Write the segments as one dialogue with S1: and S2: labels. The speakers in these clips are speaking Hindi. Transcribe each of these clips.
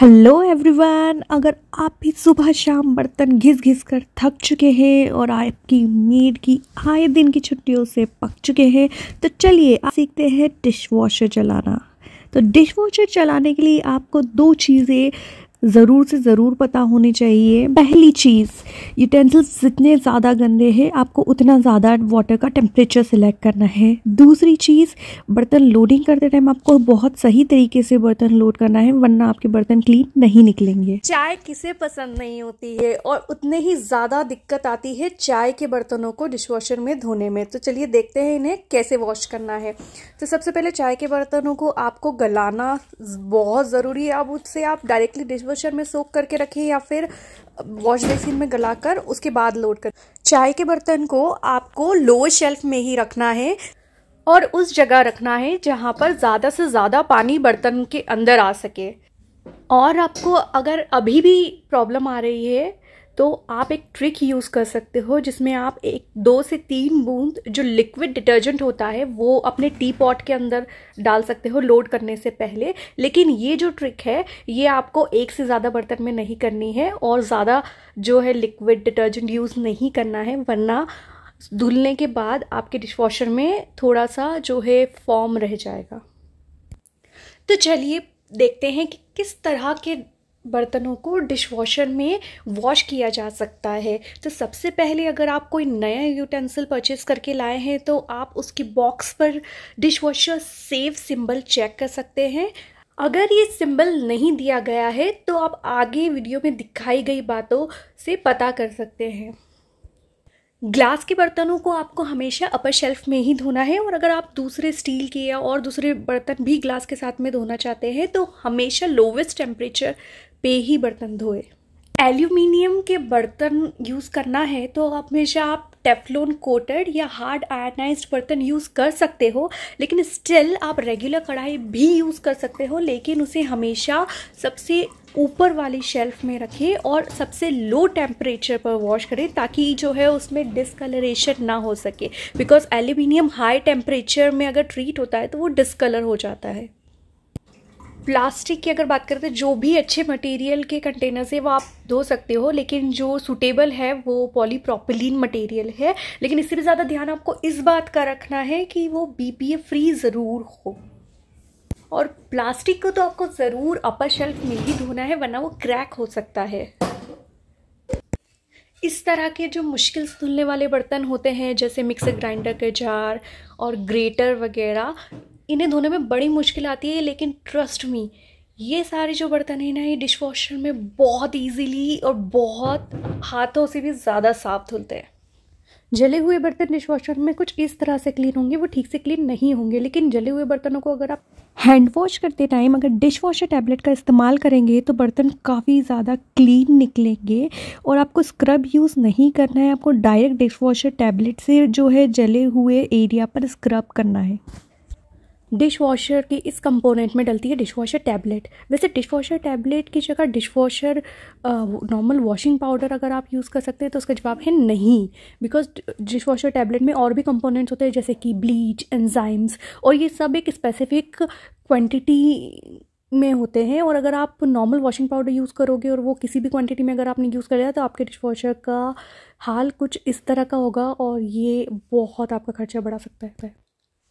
S1: हेलो एवरीवन अगर आप भी सुबह शाम बर्तन घिस घिस कर थक चुके हैं और आपकी मीट की आए दिन की छुट्टियों से पक चुके हैं तो चलिए आप सीखते हैं डिश वॉशर चलाना तो डिश वॉशर चलाने के लिए आपको दो चीज़ें ज़रूर से ज़रूर पता होने चाहिए पहली चीज़ यूटेंसिल्स जितने ज़्यादा गंदे हैं आपको उतना ज़्यादा वाटर का टेम्परेचर सिलेक्ट करना है दूसरी चीज़ बर्तन लोडिंग करते टाइम आपको बहुत सही तरीके से बर्तन लोड करना है वरना आपके बर्तन क्लीन नहीं निकलेंगे चाय किसे पसंद नहीं होती है और उतने ही ज़्यादा दिक्कत आती है चाय के बर्तनों को डिश में धोने में तो चलिए देखते हैं इन्हें कैसे वॉश करना है तो सबसे पहले चाय के बर्तनों को आपको गलाना बहुत ज़रूरी है अब उससे आप डायरेक्टली डिश वॉशर में सोख करके रखें या फिर वॉश बेसिन में गलाकर उसके बाद लोड कर चाय के बर्तन को आपको लोअर शेल्फ में ही रखना है और उस जगह रखना है जहाँ पर ज़्यादा से ज़्यादा पानी बर्तन के अंदर आ सके और आपको अगर अभी भी प्रॉब्लम आ रही है तो आप एक ट्रिक यूज़ कर सकते हो जिसमें आप एक दो से तीन बूंद जो लिक्विड डिटर्जेंट होता है वो अपने टी पॉट के अंदर डाल सकते हो लोड करने से पहले लेकिन ये जो ट्रिक है ये आपको एक से ज़्यादा बर्तन में नहीं करनी है और ज़्यादा जो है लिक्विड डिटर्जेंट यूज़ नहीं करना है वरना धुलने के बाद आपके डिशवॉशर में थोड़ा सा जो है फॉर्म रह जाएगा तो चलिए देखते हैं कि किस तरह के बर्तनों को डिश वॉशर में वॉश किया जा सकता है तो सबसे पहले अगर आप कोई नया यूटेंसिल परचेज़ करके लाए हैं तो आप उसके बॉक्स पर dish washer safe symbol check कर सकते हैं अगर ये सिंबल नहीं दिया गया है तो आप आगे वीडियो में दिखाई गई बातों से पता कर सकते हैं ग्लास के बर्तनों को आपको हमेशा अपर शेल्फ में ही धोना है और अगर आप दूसरे स्टील के या और दूसरे बर्तन भी ग्लास के साथ में धोना चाहते हैं तो हमेशा लोवेस्ट टेम्परेचर पे ही बर्तन धोए एल्यूमिनियम के बर्तन यूज़ करना है तो हमेशा आप टेफ्लोन कोटेड या हार्ड आयनाइज बर्तन यूज़ कर सकते हो लेकिन स्टिल आप रेगुलर कढ़ाई भी यूज़ कर सकते हो लेकिन उसे हमेशा सबसे ऊपर वाली शेल्फ में रखें और सबसे लो टेम्परेचर पर वॉश करें ताकि जो है उसमें डिसकलरेशन ना हो सके बिकॉज एल्यूमिनियम हाई टेम्परेचर में अगर ट्रीट होता है तो वो डिसकलर हो जाता है प्लास्टिक की अगर बात करें तो जो भी अच्छे मटेरियल के कंटेनर्स है वो आप धो सकते हो लेकिन जो सूटेबल है वो पॉलीप्रोपिलीन मटेरियल है लेकिन इससे भी ज़्यादा ध्यान आपको इस बात का रखना है कि वो ए फ्री ज़रूर हो और प्लास्टिक को तो आपको ज़रूर अपर शेल्फ में ही धोना है वरना वो क्रैक हो सकता है इस तरह के जो मुश्किल से धुलने वाले बर्तन होते हैं जैसे मिक्सर ग्राइंडर के जार और ग्रेटर वगैरह इन्हें धोने में बड़ी मुश्किल आती है लेकिन ट्रस्ट मी ये सारे जो बर्तन हैं ना ये डिश वॉशर में बहुत इजीली और बहुत हाथों से भी ज़्यादा साफ धुलते हैं जले हुए बर्तन डिश वॉशर में कुछ इस तरह से क्लीन होंगे वो ठीक से क्लीन नहीं होंगे लेकिन जले हुए बर्तनों को अगर आप हैंड वॉश करते टाइम अगर डिश वॉशर टैबलेट का इस्तेमाल करेंगे तो बर्तन काफ़ी ज़्यादा क्लीन निकलेंगे और आपको स्क्रब यूज़ नहीं करना है आपको डायरेक्ट डिश वॉशर टैबलेट से जो है जले हुए एरिया पर स्क्रब करना है डिश वॉशर की इस कंपोनेंट में डलती है डिश वॉशर टैबलेट वैसे डिश वॉशर टैबलेट की जगह dish washer normal washing powder अगर आप यूज़ कर सकते हैं तो उसका जवाब है नहीं बिकॉज डिश वॉशर टैबलेट में और भी कंपोनेंट्स होते हैं जैसे कि ब्लीच एंजाइम्स और ये सब एक स्पेसिफिक क्वान्टिटी में होते हैं और अगर आप नॉर्मल वॉशिंग पाउडर यूज़ करोगे और वो किसी भी क्वांटिटी में अगर आपने यूज़ कर लिया तो आपके डिश वॉशर का हाल कुछ इस तरह का होगा और ये बहुत आपका खर्चा बढ़ा सकता है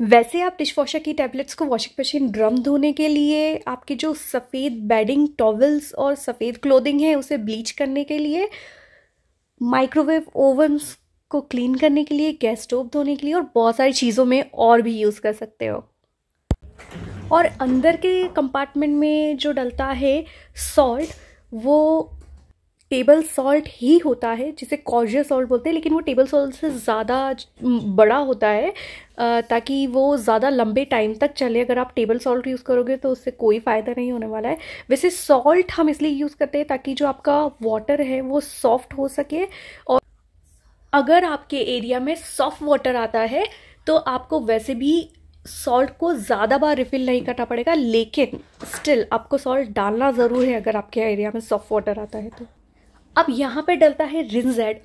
S1: वैसे आप डिशवॉशर की टैबलेट्स को वॉशिंग मशीन ड्रम धोने के लिए आपके जो सफ़ेद बेडिंग टॉवल्स और सफ़ेद क्लोदिंग है उसे ब्लीच करने के लिए माइक्रोवेव ओवन्स को क्लीन करने के लिए गैस स्टोव धोने के लिए और बहुत सारी चीज़ों में और भी यूज़ कर सकते हो और अंदर के कंपार्टमेंट में जो डलता है सॉल्ट वो टेबल सॉल्ट ही होता है जिसे कॉजियर सॉल्ट बोलते हैं लेकिन वो टेबल सॉल्ट से ज़्यादा बड़ा होता है ताकि वो ज़्यादा लंबे टाइम तक चले अगर आप टेबल सॉल्ट यूज़ करोगे तो उससे कोई फ़ायदा नहीं होने वाला है वैसे सॉल्ट हम इसलिए यूज़ करते हैं ताकि जो आपका वाटर है वो सॉफ्ट हो सके और अगर आपके एरिया में सॉफ्ट वाटर आता है तो आपको वैसे भी सॉल्ट को ज़्यादा बार रिफ़िल नहीं करना पड़ेगा लेकिन स्टिल आपको सॉल्ट डालना ज़रूर है अगर आपके एरिया में सॉफ्ट वाटर आता है तो अब यहाँ पे डलता है रिनजेड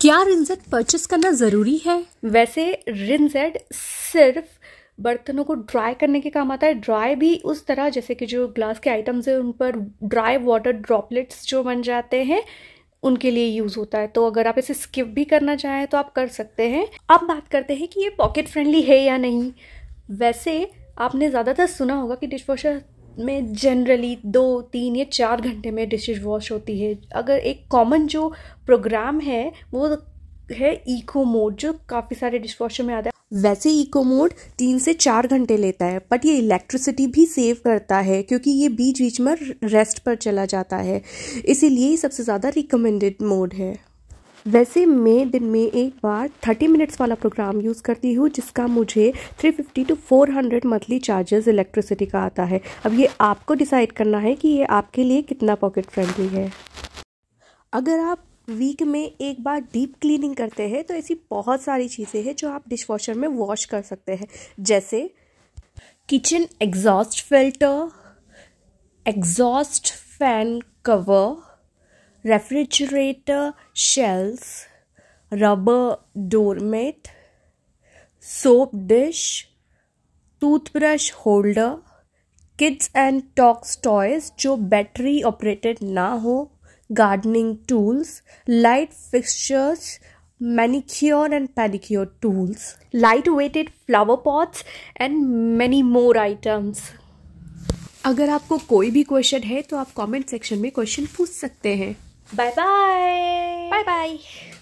S1: क्या रिनजेड परचेस करना ज़रूरी है वैसे रिनजेड सिर्फ बर्तनों को ड्राई करने के काम आता है ड्राई भी उस तरह जैसे कि जो ग्लास के आइटम्स हैं उन पर ड्राई वाटर ड्रॉपलेट्स जो बन जाते हैं उनके लिए यूज़ होता है तो अगर आप इसे स्किप भी करना चाहें तो आप कर सकते हैं अब बात करते हैं कि ये पॉकेट फ्रेंडली है या नहीं वैसे आपने ज़्यादातर सुना होगा कि डिश वॉशर में जनरली दो तीन या चार घंटे में डिशेज वॉश होती है अगर एक कॉमन जो प्रोग्राम है वो है इको मोड जो काफ़ी सारे डिश वॉशर में आता है वैसे इको मोड तीन से चार घंटे लेता है बट ये इलेक्ट्रिसिटी भी सेव करता है क्योंकि ये बीच बीच में रेस्ट पर चला जाता है इसीलिए सबसे ज़्यादा रिकमेंडेड मोड है वैसे मैं दिन में एक बार थर्टी मिनट्स वाला प्रोग्राम यूज़ करती हूँ जिसका मुझे three fifty two four hundred monthly charges electricity का आता है अब ये आपको डिसाइड करना है कि ये आपके लिए कितना पॉकेट फ्रेंडली है अगर आप वीक में एक बार डीप क्लीनिंग करते हैं तो ऐसी बहुत सारी चीज़ें हैं जो आप डिश वॉशर में वॉश कर सकते हैं जैसे kitchen exhaust filter exhaust fan cover refrigerator shelves rubber doormat soap dish toothbrush holder kids and tox toys जो बैटरी ऑपरेटेड ना हो gardening tools light fixtures manicure and pedicure tools light weighted flower pots and many more items अगर आपको कोई भी क्वेश्चन है तो आप कमेंट सेक्शन में क्वेश्चन पूछ सकते हैं Bye bye. Bye bye.